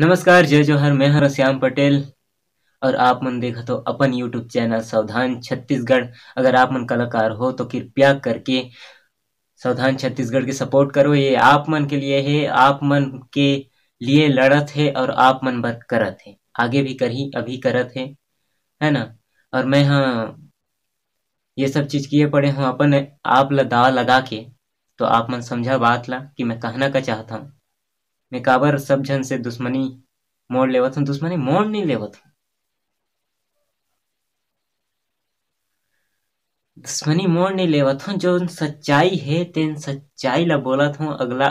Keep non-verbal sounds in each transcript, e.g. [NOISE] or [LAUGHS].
नमस्कार जय जोहर मैं हर श्याम पटेल और आप मन देखा तो अपन यूट्यूब चैनल सावधान छत्तीसगढ़ अगर आप मन कलाकार हो तो कृपया करके सावधान छत्तीसगढ़ के सपोर्ट करो ये आप मन के लिए है आप मन के लिए लड़त है और आप मन बर करत है आगे भी कर ही अभी करत है है ना और मैं हाँ ये सब चीज किए पड़े हूँ अपन आप ला लगा के तो आप मन समझा बात ला कि मैं कहना का चाहता हूँ मैं काबर सब झन से दुश्मनी मोड़ लेवत हूँ दुश्मनी मोड़ नहीं लेवत हूँ दुश्मनी मोड़ नहीं लेवत हूँ जो सच्चाई है तेन सच्चाई ला बोलत हूँ अगला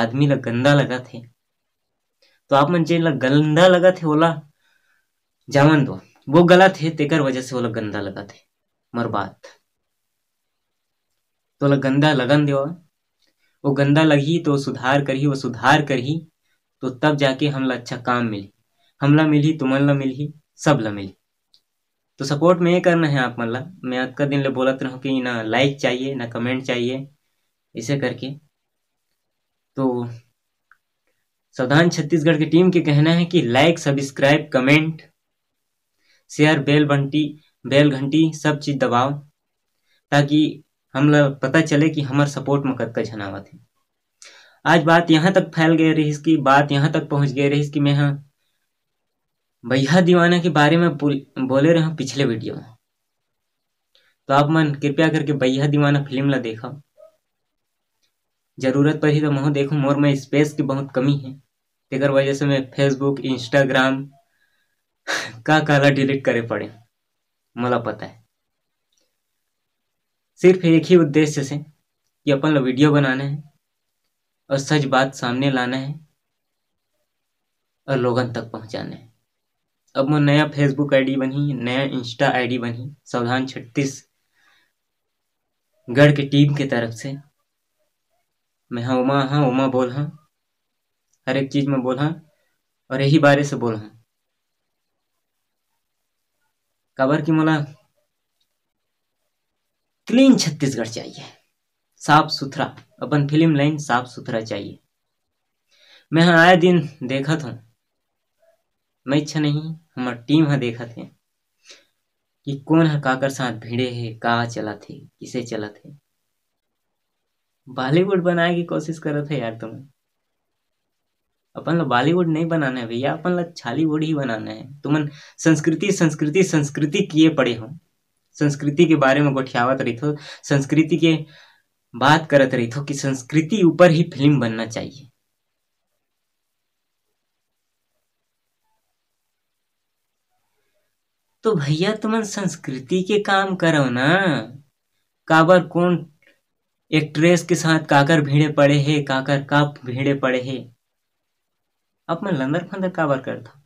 आदमी ला गंदा लगा थे तो आप मन जेन ला गंदा लगा थे ओला जावन दो वो गलत है तेकर वजह से ओला गंदा लगा थे मर बात तो ला गंदा लगन दो वो गंदा लगी तो सुधार करी वो सुधार करी तो तब जाके हमला अच्छा काम मिली हमला मिली तुमन ला मिली सब ला मिली तो सपोर्ट में ये करना है आप मल्ला मैं आपका दिन ले बोलत रहूँ कि ना लाइक चाहिए ना कमेंट चाहिए इसे करके तो सावधान छत्तीसगढ़ की टीम के कहना है कि like subscribe comment share bell बंटी बेल घंटी सब चीज़ दबाओ ताकि हमला पता चले कि हमार सपोर्ट में कतका झन आवत है आज बात यहाँ तक फैल गए रहीस कि बात यहाँ तक पहुँच गए रहीस कि मैं हाँ भैया दीवाना के बारे में बोले रहा पिछले वीडियो में तो आप मन कृपया करके भैया दीवाना फिल्म ला देखा जरूरत पर ही तो मोह देखो मोर में स्पेस की बहुत कमी है तेकर वजह से मैं फेसबुक इंस्टाग्राम [LAUGHS] का काला डिलीट करे पड़े मोला पता है सिर्फ एक ही उद्देश्य से कि अपन वीडियो बनाना है और सच बात सामने लाना है और लोगों तक पहुंचाना है अब मैं नया फेसबुक आईडी बनी नया इंस्टा आईडी बनी सावधान छत्तीस गढ़ की टीम के तरफ से मैं हाँ उमा हाँ उमा बोल हाँ हर एक चीज़ में बोल हाँ और यही बारे से बोल हाँ कबर की मोला क्लीन छत्तीसगढ़ चाहिए साफ सुथरा अपन फिल्म लाइन साफ सुथरा चाहिए मैं हाँ आए दिन देखत हूँ मैं इच्छा नहीं हमारे टीम हाँ देखत है कि कौन है हाँ काकर साथ भिड़े है कहा चला थे किसे चला थे बॉलीवुड बनाने की कोशिश करत है यार तुम अपन लोग बॉलीवुड नहीं बनाना है भैया अपन लोग छालीवुड ही बनाना है तुमन संस्कृति संस्कृति संस्कृति किए पड़े हो संस्कृति के बारे में गोठियावत रही थो संस्कृति के बात करत रही थो कि संस्कृति ऊपर ही फिल्म बनना चाहिए तो भैया तुमन संस्कृति के काम करो ना काबर कौन एक्ट्रेस के साथ काकर भीड़े पड़े हे काकर का भीड़े पड़े हे अब मैं लंदर फंदर काबर करता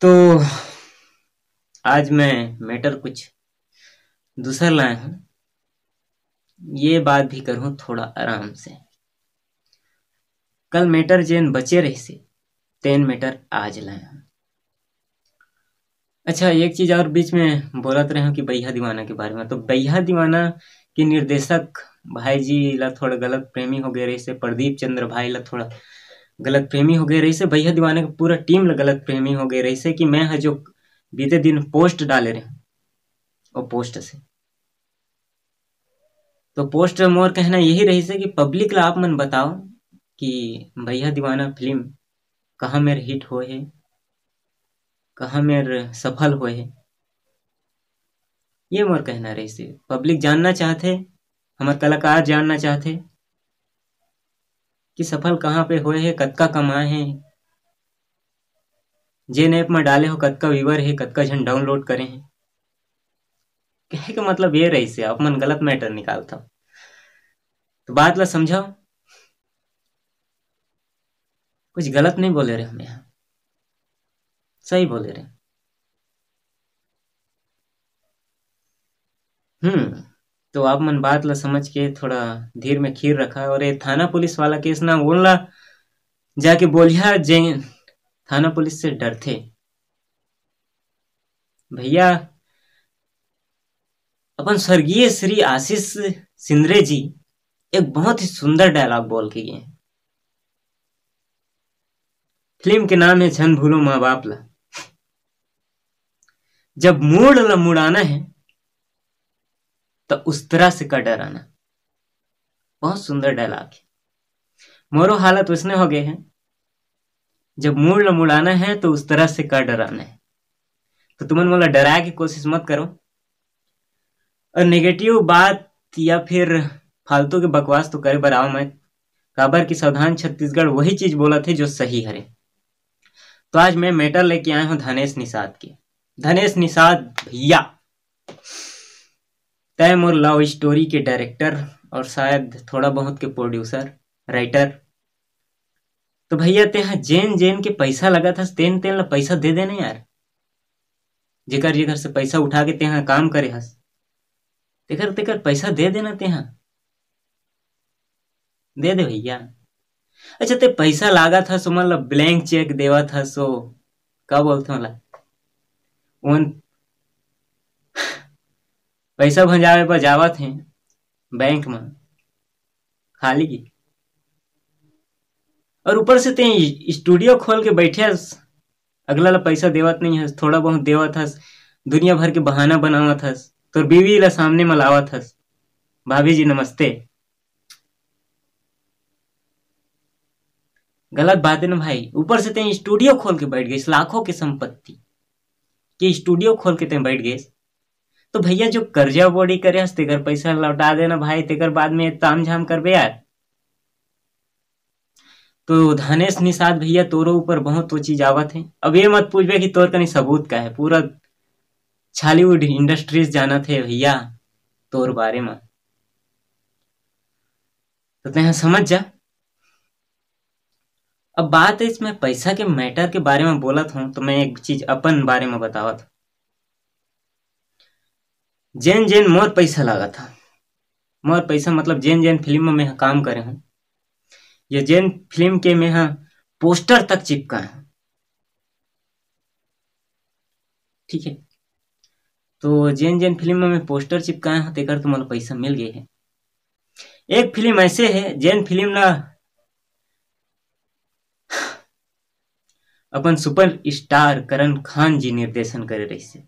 तो आज मैं मैटर कुछ दूसर लाया हूं ये बात भी करू थोड़ा आराम से कल मैटर जेन बचे रहे से तेन मैटर आज लाया हूं अच्छा एक चीज़ और बीच में बोलत रहे हूँ कि बैया दीवाना के बारे में तो बैया दीवाना के निर्देशक भाई जी ला थोड़ा गलत प्रेमी हो गए रही से प्रदीप चंद्र भाई ला थोड़ा गलत प्रेमी हो गए रही से भैया दीवाना का पूरा टीम ला गलत प्रेमी हो गए रही से कि मैं जो बीते दिन पोस्ट डाले रहे और पोस्ट से तो पोस्ट मोर कहना यही रही से कि पब्लिक ला आप मन बताओ कि भैया दीवाना फिल्म कहाँ मेर हिट हो है कहाँ मेर सफल हो है ये मोर कहना रही से पब्लिक जानना चाहते हमारे कलाकार जानना चाहते कि सफल कहाँ पे हुए है कतका कमाए हैं जेन ऐप में डाले हो कतका व्यूवर है कतका झन डाउनलोड करे हैं कहे के मतलब ये रही आप मन गलत मैटर निकालता तो बात ला समझाओ कुछ गलत नहीं बोले रहे हम यहाँ सही बोले रहे हम्म तो आप मन बात ला समझ के थोड़ा धीर में खीर रखा और ये थाना पुलिस वाला केस ना बोलना जाके बोलिया जे थाना पुलिस से डर थे भैया अपन स्वर्गीय श्री आशीष सिंदरे जी एक बहुत ही सुंदर डायलॉग बोल के गए फिल्म के नाम है झन भूलो माँ बाप ला जब मूड ला आना है तो उस तरह से का डर आना बहुत सुंदर डायलॉग है मोरू हालत उसने हो गए हैं जब मूड़ मुड़ाना है तो उस तरह से कर डराना है तो तुमन मोला डराया की कोशिश मत करो और नेगेटिव बात या फिर फालतू के बकवास तो करे बराव मैं काबर की सावधान छत्तीसगढ़ वही चीज बोला थे जो सही हरे तो आज मैं मेटर लेके आया हूँ धनेश निषाद के धनेश निषाद भैया तय मोर लव स्टोरी के डायरेक्टर और शायद थोड़ा बहुत के प्रोड्यूसर राइटर तो भैया तेहा जेन जेन के पैसा लगा था तेन तेन ला पैसा दे देना यार जेकर जेकर से पैसा उठा के तेहा काम करे हस तेकर तेकर पैसा दे देना तेहा दे दे भैया अच्छा ते पैसा लागा था सो मतलब ब्लैंक चेक देवा था सो का बोलते मतलब उन पैसा भंजावे पर जावा थे बैंक में खाली की और ऊपर से ते स्टूडियो खोल के बैठे हस अगला ला पैसा देवत नहीं हस थोड़ा बहुत देवत हस दुनिया भर के बहाना बनावत हस तोर बीवी ला सामने में लावत हस भाभी जी नमस्ते गलत बात है ना भाई ऊपर से ते स्टूडियो खोल के बैठ गए लाखों की संपत्ति के स्टूडियो खोल के ते बैठ गए तो भैया जो कर्जा बोडी करे हस तेकर पैसा लौटा देना भाई तेकर बाद में ताम झाम कर बे यार तो धनेश निषाद भैया तोरो ऊपर बहुत वो चीज आवत है अब ये मत पूछबे कि तोर कनी सबूत का है पूरा छालीवुड इंडस्ट्रीज जाना थे भैया तोर बारे में तो तेह समझ जा अब बात है इसमें पैसा के मैटर के बारे में बोला था तो मैं एक चीज अपन बारे में बतावा था जेन जेन मोर पैसा लगा था मोर पैसा मतलब जेन जेन फिल्म में मैं काम करे हूँ ये जेन फिल्म के में है पोस्टर तक चिपका है ठीक है तो जेन जेन फिल्म में पोस्टर चिपकाए हैं तेकर तुम्हारा पैसा मिल गए है एक फिल्म ऐसे है जेन फिल्म ना अपन सुपर स्टार करण खान जी निर्देशन करे रही से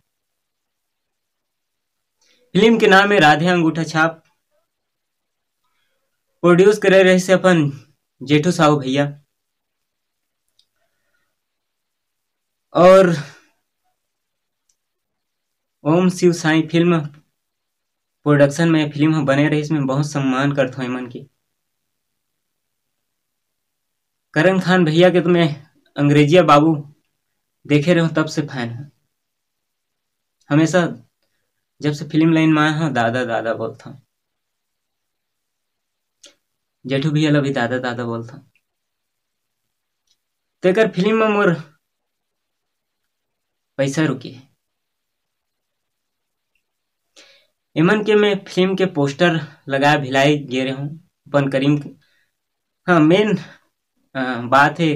फिल्म के नाम है राधे अंगूठा छाप प्रोड्यूस करे रही से अपन जेठो साहू भैया और ओम शिव साई फिल्म प्रोडक्शन में फिल्म बने रही इसमें बहुत सम्मान करता हूँ इमन की करण खान भैया के तो मैं अंग्रेजिया बाबू देखे रहो तब से फैन हूँ हमेशा जब से फिल्म लाइन में आया हूँ दादा दादा बोलता हूँ जेठू भी अभी दादा दादा बोलता तो एक फिल्म में मोर पैसा रुके इमन के मैं फिल्म के पोस्टर लगा भिलाई गे रहे हूँ अपन करीम हाँ मेन बात है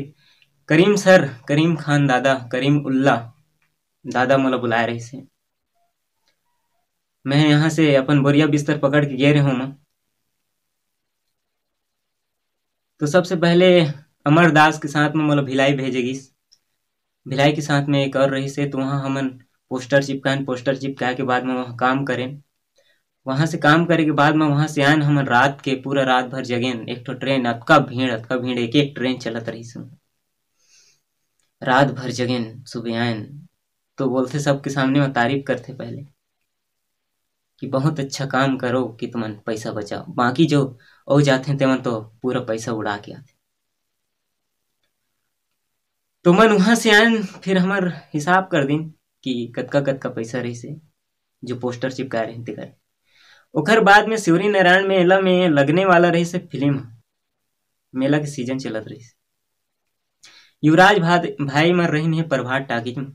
करीम सर करीम खान दादा करीम उल्ला दादा मोला बुलाए रहे से मैं यहाँ से अपन बोरिया बिस्तर पकड़ के गे रहे हूँ मैं तो सबसे पहले अमरदास के साथ में मतलब भिलाई भेजेगी भिलाई के साथ में एक और रही से तो वहाँ हमन पोस्टर चिपकाएं पोस्टर चिपका के बाद में वहाँ काम करें वहाँ से काम करे के बाद में वहाँ से आन हमन रात के पूरा रात भर जगेन एक तो ट्रेन अतका भीड़ अतका भीड़ एक एक ट्रेन चलत रही सुन रात भर जगेन सुबह आयन तो बोलते सबके सामने में तारीफ करते पहले कि बहुत अच्छा काम करो कि तुमन पैसा बचाओ बाकी जो और जाते तेमन तो पूरा पैसा उड़ा के आते तो मन वहां से आए फिर हमार हिसाब कर दिन कि कतका कतका पैसा रही से जो पोस्टर चिपकाए रहे थे ओकर बाद में सूर्य नारायण मेला में लगने वाला रही से फिल्म मेला के सीजन चलत रही से युवराज भाई मर रही है प्रभात टाकिज में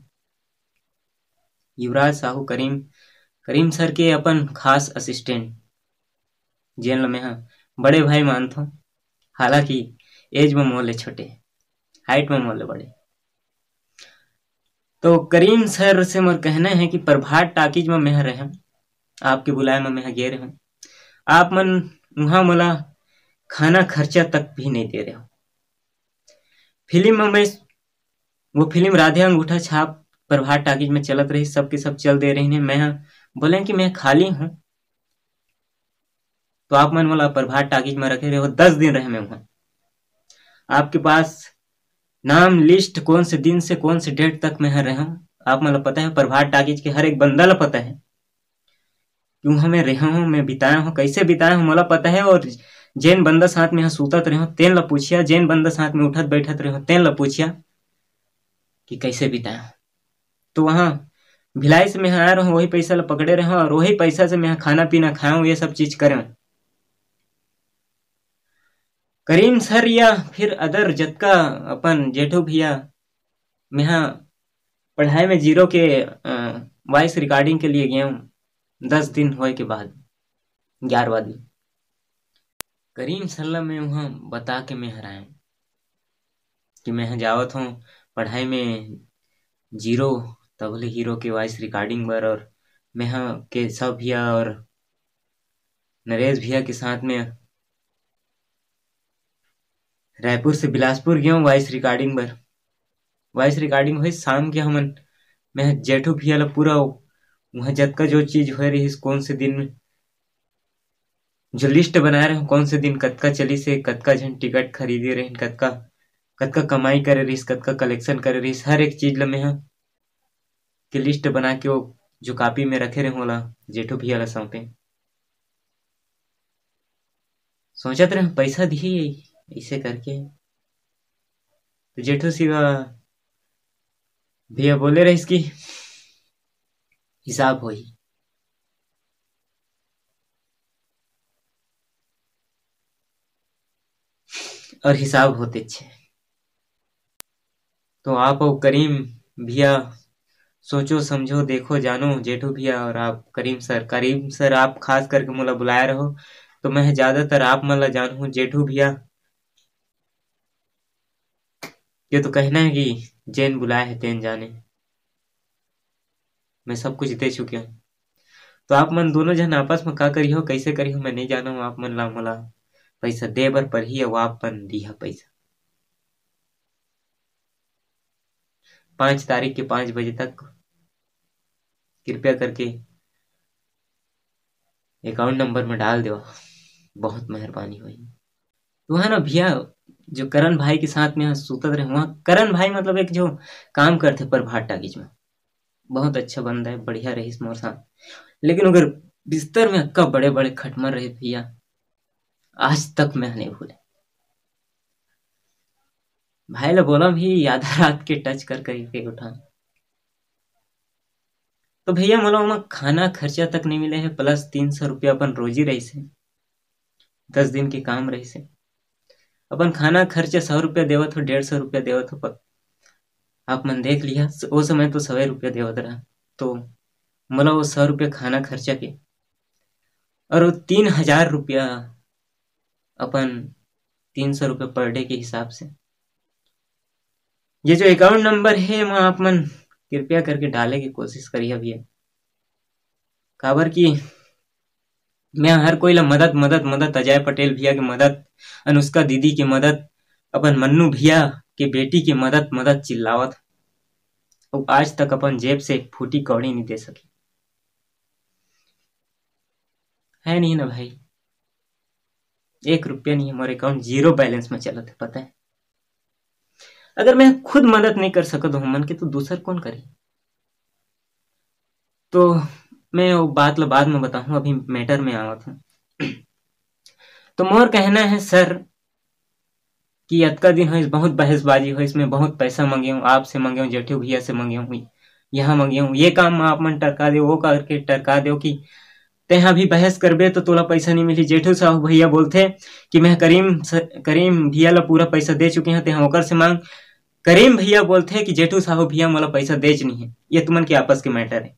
युवराज साहू करीम करीम सर के अपन खास असिस्टेंट जेल में हाँ बड़े भाई मानता हूँ हालांकि एज में मोहल्ले छोटे हाइट में मोहल्ले बड़े तो करीम सर से मोर कहना है कि प्रभात टाकिज में मेह रहे आपके बुलाए में मैं गे रहा आप मन वहां मोला खाना खर्चा तक भी नहीं दे रहे हो फिल्म में मैं वो फिल्म राधे अंगूठा छाप प्रभात टाकिज में चलत रही सबके सब चल दे रही है मैं बोले कि मैं खाली हूँ तो आप मन वाला प्रभात टाकिज में रखे रहे हो दस दिन रहे मैं वहां आपके पास नाम लिस्ट कौन से दिन से कौन से डेट तक में रहे हूँ आप मतलब पता है प्रभात टाकिज के हर एक बंदा ला पता है क्यों हमें रहे हूँ मैं बिताया हूँ कैसे बिताया हूँ मला मतलब पता है और जैन बंदा साथ में यहाँ सूतत रहे तेन ला पूछिया जैन बंदा साथ में उठत बैठत रहे तेन ला पूछिया कि कैसे बिताया तो वहाँ भिलाई से मैं आ रहा हूँ वही पैसा पकड़े रहा और वही पैसा से मैं खाना पीना खाऊं ये सब चीज करूँ करीम सर या फिर अदर जतका अपन जेठो भैया मैं हाँ पढ़ाई में जीरो के वॉइस रिकॉर्डिंग के लिए गया हूँ दस दिन होए के बाद ग्यारहवा दिन करीम सल्ला में वहाँ बता के मैं हराया कि मैं जावत हूँ पढ़ाई में जीरो तबले हीरो के वॉइस रिकॉर्डिंग पर और मैं हाँ के सब भैया और नरेश भैया के साथ में रायपुर से बिलासपुर गया वॉइस रिकॉर्डिंग बर वॉइस रिकॉर्डिंग हुई शाम के हमन मैं जेठू भैया पूरा वहाँ जतका जो चीज हो रही कौन से दिन में जो लिस्ट बना रहे कौन से दिन कतका चली से कतका झन टिकट खरीदे रहे कतका कतका कमाई करे रहीस कतका कलेक्शन करे रहीस हर एक चीज ला मैं के लिस्ट बना के वो जो कापी में रखे रहे ओला जेठू भैया ला सौंपे सोचत रहे पैसा दिए इसे करके तो जेठू सिवा भैया बोले रहे इसकी हिसाब हो ही और हिसाब होते अच्छे तो आप और करीम भैया सोचो समझो देखो जानो जेठू भैया और आप करीम सर करीम सर आप खास करके मोला बुलाया रहो तो मैं ज्यादातर आप मला जानू जेठू भैया ये तो कहना है कि जैन बुलाए है तेन जाने मैं सब कुछ दे चुके हूँ तो आप मन दोनों जन आपस में का करी हो कैसे करी हो मैं नहीं जाना हूँ आप मन ला मोला पैसा दे बर पर ही आप मन दिया पैसा पांच तारीख के पांच बजे तक कृपया करके अकाउंट नंबर में डाल दो बहुत मेहरबानी होगी वहाँ ना भैया जो करण भाई के साथ में सुतत रहे वहाँ करण भाई मतलब एक जो काम करते प्रभात टाकिज में बहुत अच्छा बंदा है बढ़िया रही मोर साथ लेकिन अगर बिस्तर में अक्का बड़े बड़े खटमर रहे भैया आज तक मैं नहीं भूले भाई ने बोला भी आधा रात के टच कर करके उठा तो भैया मोला मतलब वहां खाना खर्चा तक नहीं मिले है प्लस तीन सौ रुपया अपन रोजी रही से दस दिन के काम रही से अपन खाना खर्चे सौ रुपया देवत हो डेढ़ सौ रुपया देवत हो पर आप मन देख लिया वो समय तो सवे रुपया देवत रहा तो मला वो सौ रुपया खाना खर्चा के और वो तीन हजार रुपया अपन तीन सौ रुपये पर डे के हिसाब से ये जो अकाउंट नंबर है वहाँ आप मन कृपया करके डाले की कोशिश करिए अभी काबर की मैं हर कोई ला मदद मदद मदद अजय पटेल भैया की मदद अनुष्का दीदी की मदद अपन मन्नू भैया के बेटी की मदद मदद चिल्लावत और आज तक अपन जेब से फूटी कौड़ी नहीं दे सके है नहीं ना भाई एक रुपया नहीं हमारे अकाउंट जीरो बैलेंस में चला था पता है अगर मैं खुद मदद नहीं कर सकता हूं मन के तो दूसर कौन करे तो मैं वो बात बाद में बताऊ अभी मैटर में आवा था तो मोर कहना है सर कि अतका दिन हो बहुत बहसबाजी हो इसमें बहुत पैसा मंगे हूँ आपसे मंगे हूँ जेठू भैया से मंगे हूँ यहाँ मंगे हूँ ये काम आप मन टरका दे वो करके टरका दो कि तेहा भी बहस करबे तो तोला पैसा नहीं मिली जेठू साहू भैया बोलते कि मैं करीम करीम भैया ला पूरा पैसा दे चुके हैं तेहा ओकर से मांग करीम भैया बोलते कि जेठू साहू भैया मोला पैसा देच नहीं है ये तुमन के आपस के मैटर है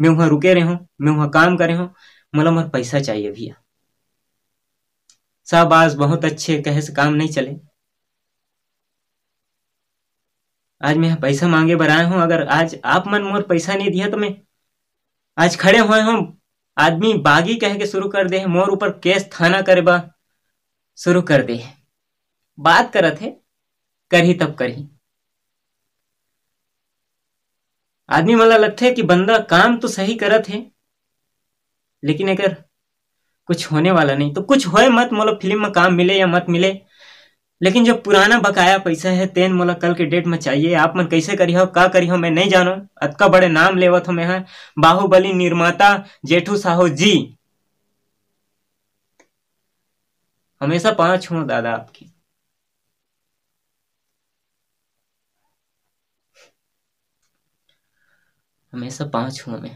मैं वहां रुके रहे हूं मैं वहां काम करे हूँ मोला मोर पैसा चाहिए भैया शाहबाज बहुत अच्छे कहे से काम नहीं चले आज मैं पैसा मांगे बर आया हूं अगर आज आप मन मोर पैसा नहीं दिया तो मैं आज खड़े हुए हूँ आदमी बागी कह के शुरू कर दे मोर ऊपर केस थाना करे बा शुरू कर दे बात करत है करी तब करी आदमी मला लगता है कि बंदा काम तो सही करत है लेकिन अगर कुछ होने वाला नहीं तो कुछ हो मत मोला फिल्म में काम मिले या मत मिले लेकिन जो पुराना बकाया पैसा है तेन मोला कल के डेट में चाहिए आप मन कैसे करी हो का हो मैं नहीं जानो अतका बड़े नाम लेवत हो मैं बाहुबली निर्माता जेठू साहू जी हमेशा पांच हूं दादा आपकी हमेशा पांच हूं मैं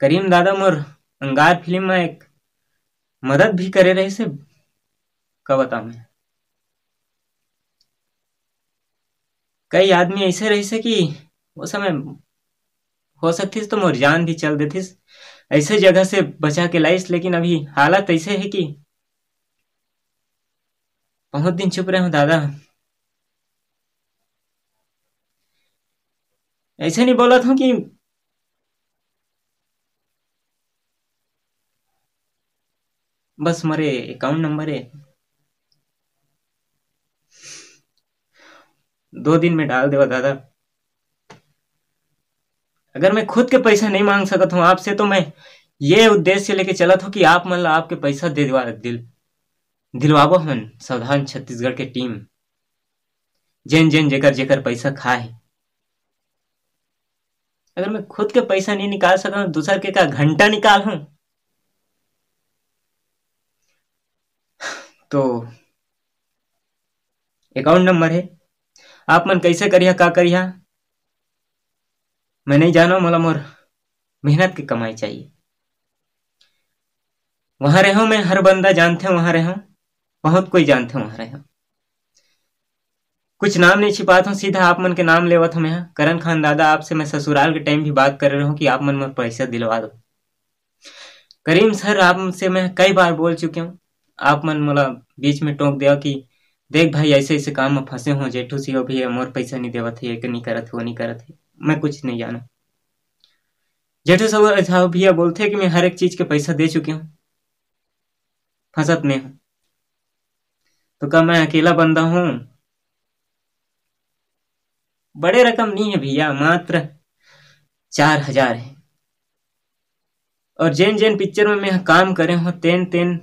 करीम दादा मोर अंगार फिल्म में एक मदद भी करे रहे से का बताऊ मैं कई आदमी ऐसे रहे से कि वो समय हो सकती तो मोर जान भी चल देती ऐसे जगह से बचा के लाइस लेकिन अभी हालत ऐसे है कि बहुत दिन चुप रहे हो दादा ऐसे नहीं बोला था कि बस मरे अकाउंट नंबर है दो दिन में डाल देवा दादा अगर मैं खुद के पैसा नहीं मांग सकता हूँ आपसे तो मैं ये उद्देश्य लेके चला था कि आप मतलब आपके पैसा दे दिल दिलवाबो दिलवावहन सावधान छत्तीसगढ़ के टीम जेन जेन जेकर जेकर पैसा खाए अगर मैं खुद के पैसा नहीं निकाल सका हूं दूसर के का घंटा निकाल हूं तो अकाउंट नंबर है आप मन कैसे करिया का करिया मैं नहीं जानो मोला मोर मेहनत की कमाई चाहिए वहां रहो मैं हर बंदा जानते हैं वहां रहो बहुत कोई जानते हमारे यहाँ कुछ नाम नहीं छिपाता हूँ सीधा आप मन के नाम लेवत हम यहाँ करण खान दादा आपसे मैं ससुराल के टाइम भी बात कर रहा हूँ कि आप मन में पैसा दिलवा दो करीम सर आपसे मैं कई बार बोल चुके हूँ आप मन मोला बीच में टोंक दिया कि देख भाई ऐसे ऐसे काम में फंसे हूँ जेठू सी हो भी मोर पैसा नहीं देवा थे एक नहीं करत वो नहीं करत है मैं कुछ नहीं जाना जेठू साहब भैया बोलते कि मैं हर एक चीज के पैसा दे चुके हूँ फंसत में हूँ तो क्या मैं अकेला बंदा हूं बड़े रकम नहीं है भैया मात्र चार हजार है और जैन जैन पिक्चर में मैं काम करे हूं तेन तेन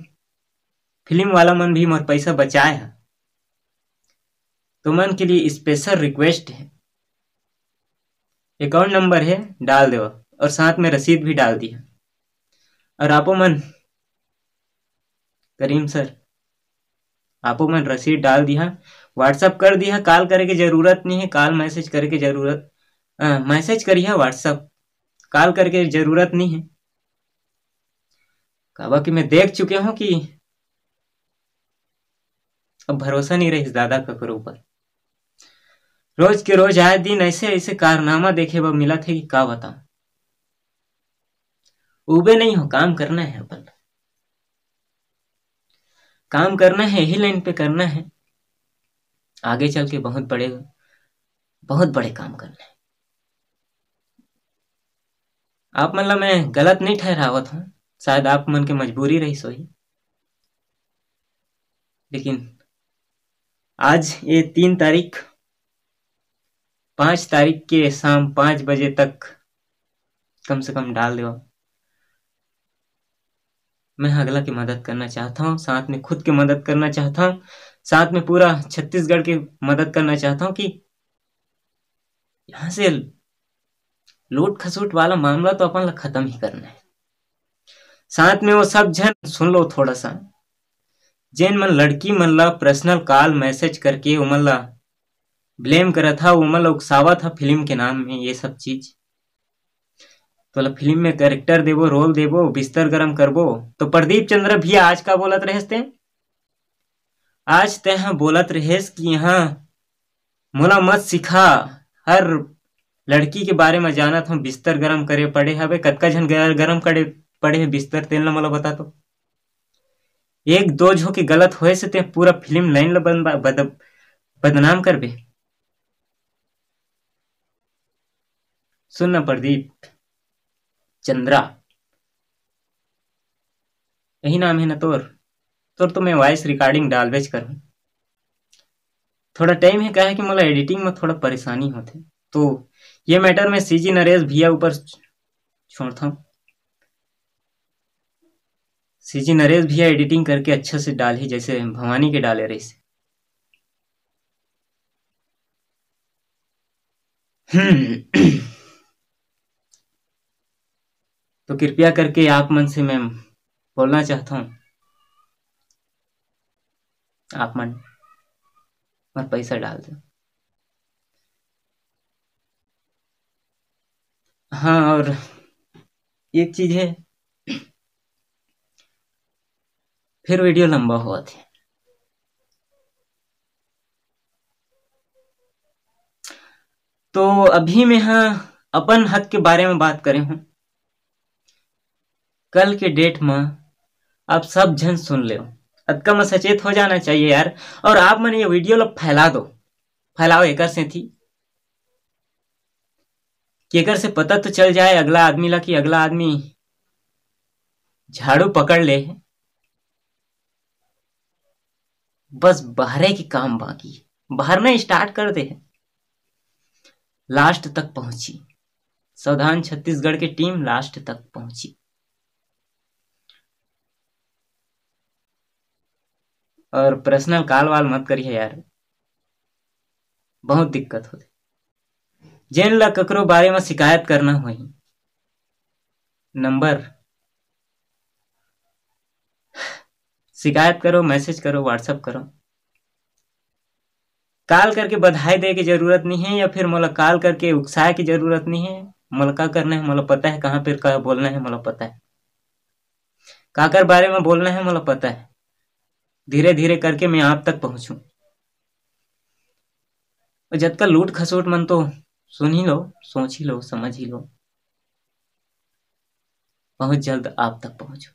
फिल्म वाला मन भी मोर पैसा बचाए है तो मन के लिए स्पेशल रिक्वेस्ट है अकाउंट नंबर है डाल दो और साथ में रसीद भी डाल दिया और आपो मन करीम सर आपो में रसीद डाल दिया व्हाट्सअप कर दिया कॉल करे की जरूरत नहीं है कॉल मैसेज करे की जरूरत मैसेज मैसेज करिए व्हाट्सअप कॉल करके जरूरत नहीं है कहा कि मैं देख चुके हूँ कि अब भरोसा नहीं रहे इस दादा ककरों ऊपर रोज के रोज आए दिन ऐसे ऐसे कारनामा देखे ब मिला थे कि का बताऊं उबे नहीं हो काम करना है अपन काम करना है यही लाइन पे करना है आगे चल के बहुत बड़े बहुत बड़े काम करना है आप मतलब मैं गलत नहीं ठहरावत हूँ शायद आप मन के मजबूरी रही सोई लेकिन आज ये तीन तारीख पांच तारीख के शाम पांच बजे तक कम से कम डाल दो मैं अगला की मदद करना चाहता हूँ साथ में खुद की मदद करना चाहता हूँ साथ में पूरा छत्तीसगढ़ की मदद करना चाहता हूँ कि यहाँ से लूट खसूट वाला मामला तो अपन खत्म ही करना है साथ में वो सब जन सुन लो थोड़ा सा जेन मन लड़की मन ला पर्सनल कॉल मैसेज करके उमल ला ब्लेम करा था उमल उकसावा था फिल्म के नाम में ये सब चीज़ तो फिल्म में कैरेक्टर देवो रोल देवो बिस्तर गरम करबो तो प्रदीप चंद्र भी आज का बोलत रहेस थे आज ते हाँ बोलत रहेस कि यहाँ मोला मत सिखा हर लड़की के बारे में जानत हम बिस्तर गरम करे पड़े हवे कतका झन गरम करे पड़े है बिस्तर तेल ना मोला बता तो एक दो झो के गलत होए से ते पूरा फिल्म लाइन ला बद, बदनाम कर बे सुनना प्रदीप चंद्रा यही नाम है ना तोर तोर तो मैं वॉइस रिकॉर्डिंग डाल बेच कर हूँ थोड़ा टाइम है क्या है कि मतलब एडिटिंग में थोड़ा परेशानी होते तो ये मैटर में सीजी नरेश भैया ऊपर छोड़ता हूँ सीजी नरेश भैया एडिटिंग करके अच्छे से डाल ही जैसे भवानी के डाले रही से हम्म तो कृपया करके आप मन से मैं बोलना चाहता हूँ आप मन और पैसा डाल दो हाँ और एक चीज है फिर वीडियो लंबा हुआ था तो अभी मैं हाँ अपन हक के बारे में बात करें हूं कल के डेट में आप सब जन सुन ले अतका में सचेत हो जाना चाहिए यार और आप मैंने ये वीडियो लो फैला दो फैलाओ एक से थी कि एक से पता तो चल जाए अगला आदमी ला कि अगला आदमी झाड़ू पकड़ ले बस बाहर की काम बाकी बाहरना स्टार्ट कर दे लास्ट तक पहुंची सावधान छत्तीसगढ़ की टीम लास्ट तक पहुंची और पर्सनल काल वाल मत करिए यार बहुत दिक्कत होती जेन ला ककरो बारे में शिकायत करना हो नंबर शिकायत करो मैसेज करो व्हाट्सअप करो कॉल करके बधाई दे की जरूरत नहीं है या फिर मोला कॉल करके उकसाए की जरूरत नहीं है मोला क्या करना है मोला पता है कहाँ फिर कहा बोलना है मोला पता है काकर बारे में बोलना है मोला पता है धीरे धीरे करके मैं आप तक पहुंचू जब का लूट खसोट मन तो सुन ही लो सोच ही लो समझ ही लो बहुत जल्द आप तक पहुंचो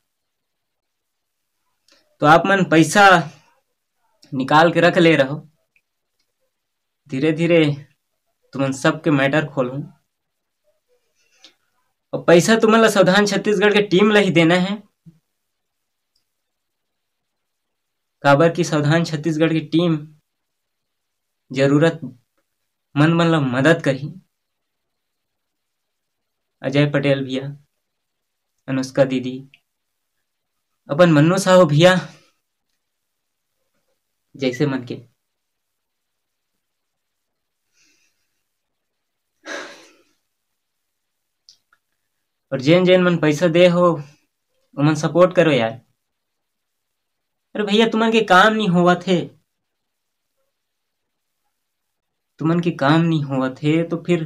तो आप मन पैसा निकाल के रख ले रहो धीरे धीरे तुमन सबके मैटर खोलू और पैसा तुम्हारा सावधान छत्तीसगढ़ के टीम ल ही देना है काबर की सावधान छत्तीसगढ़ की टीम जरूरत मन मतलब मदद करी अजय पटेल भैया अनुष्का दीदी अपन मन्नू साहू भैया जैसे मन के और जैन जैन मन पैसा दे हो उमन सपोर्ट करो यार अरे भैया तुमन के काम नहीं हुआ थे तुमन के काम नहीं हुआ थे तो फिर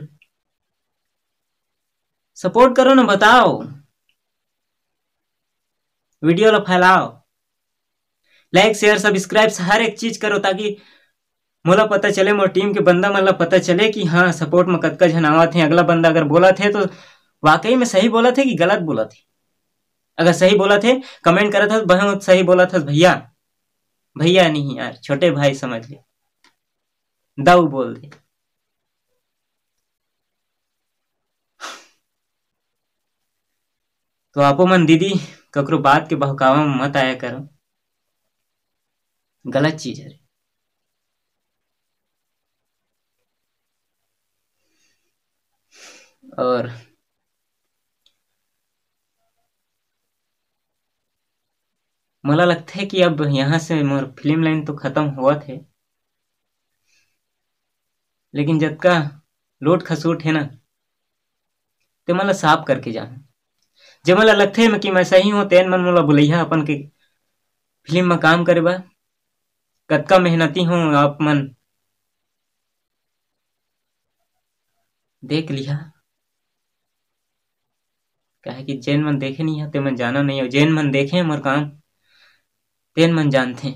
सपोर्ट करो ना बताओ वीडियो ला फैलाओ लाइक शेयर सब्सक्राइब हर एक चीज करो ताकि मोला पता चले मोर टीम के बंदा मन पता चले कि हाँ सपोर्ट में कतका झन थे अगला बंदा अगर बोला थे तो वाकई में सही बोला थे कि गलत बोला थे अगर सही बोला थे कमेंट करा था बहुत सही बोला था भैया भैया नहीं यार छोटे भाई समझ ले दाऊ बोल दे तो आपो मन दीदी ककरो बात के बहकावा में मत आया करो गलत चीज है और मला लगता है कि अब यहाँ से मोर फिल्म लाइन तो ख़त्म हुआ थे लेकिन जतका लोट खसूट है ना ते तो मला साफ करके जाना जब मला लगते है कि मैं सही हूँ तेन मन मोला बुलैया अपन के फिल्म में काम करे बा कतका मेहनती हूँ आप मन देख लिया कहे कि जैन मन देखे नहीं है ते तो मन जाना नहीं हो जैन मन देखे मोर काम पेन मन जानथे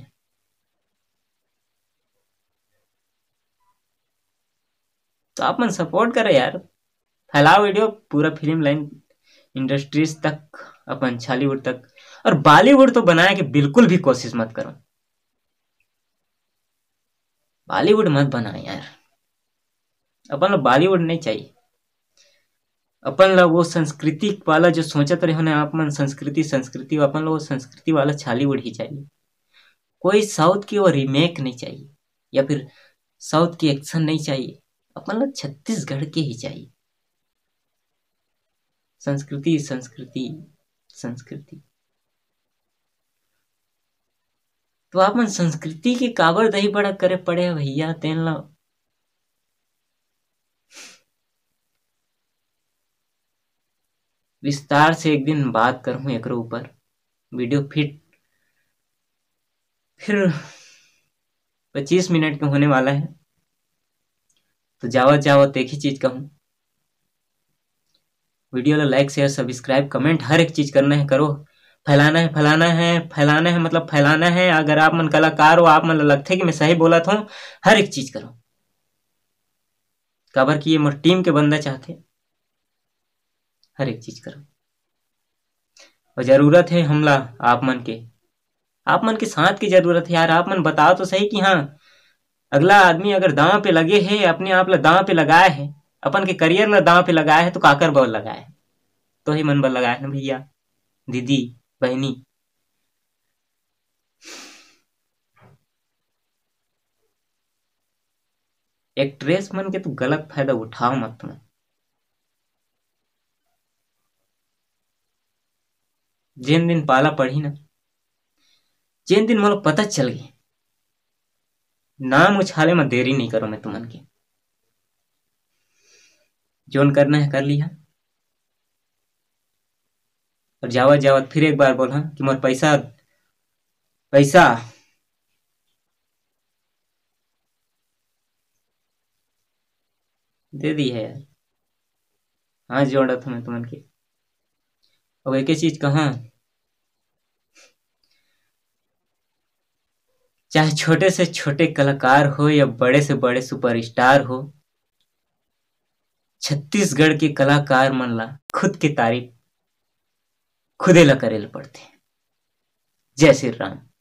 तो आप मन सपोर्ट करें यार फैलाओ वीडियो पूरा फिल्म लाइन इंडस्ट्रीज तक अपन छालीवुड तक और बॉलीवुड तो बनाने की बिल्कुल भी कोशिश मत करो बॉलीवुड मत बनाए यार अपन लोग बॉलीवुड नहीं चाहिए अपन ला वो संस्कृति वाला जो तो रहे आप मन संस्कृति संस्कृति अपन लोग संस्कृति वाला छालीवुड ही चाहिए कोई साउथ की वो रिमेक नहीं चाहिए या फिर साउथ की एक्शन नहीं चाहिए अपन लोग छत्तीसगढ़ के ही चाहिए संस्कृति संस्कृति संस्कृति तो आप मन संस्कृति के कावर दही बड़ा करे पड़े भैया तेन ला विस्तार से एक दिन बात करू एक ऊपर वीडियो फिट फिर पच्चीस मिनट का होने वाला है तो जावत जावत एक ही चीज़ कहू वीडियो ला लाइक शेयर सब्सक्राइब कमेंट हर एक चीज़ करना है करो फैलाना है फैलाना है फैलाना है मतलब फैलाना है अगर आप मन कलाकार हो आप मन लगते कि मैं सही बोला था तो हर एक चीज़ करो कबर किए ये मोर टीम के बंदा चाहते हर एक चीज करो और जरूरत है हमला आप मन के आप मन के साथ की जरूरत है यार आप मन बताओ तो सही कि हाँ अगला आदमी अगर दांव पे लगे है अपने आप ला दांव पे लगाए है अपन के करियर ला दांव पे लगाए है तो काकर बल लगाए है तो ही मन बल लगाए ना भैया दीदी बहनी एक्ट्रेस मन के तो गलत फायदा उठाओ मत तुम्हें जेन दिन पाला पढ़ी ना जेन दिन मोला पता चल गई नाम उछाले में देरी नहीं करो मैं तुमन के जोन करना है कर लिया और जावत जावत फिर एक बार बोला कि मोर पैसा पैसा दे दी है यार हाँ जोड़ा था मैं तुमन के अब एक चीज कहा चाहे छोटे से छोटे कलाकार हो या बड़े से बड़े सुपरस्टार हो छत्तीसगढ़ के कलाकार मन ला खुद की तारीफ खुदे ला करेल पड़ते जय श्री राम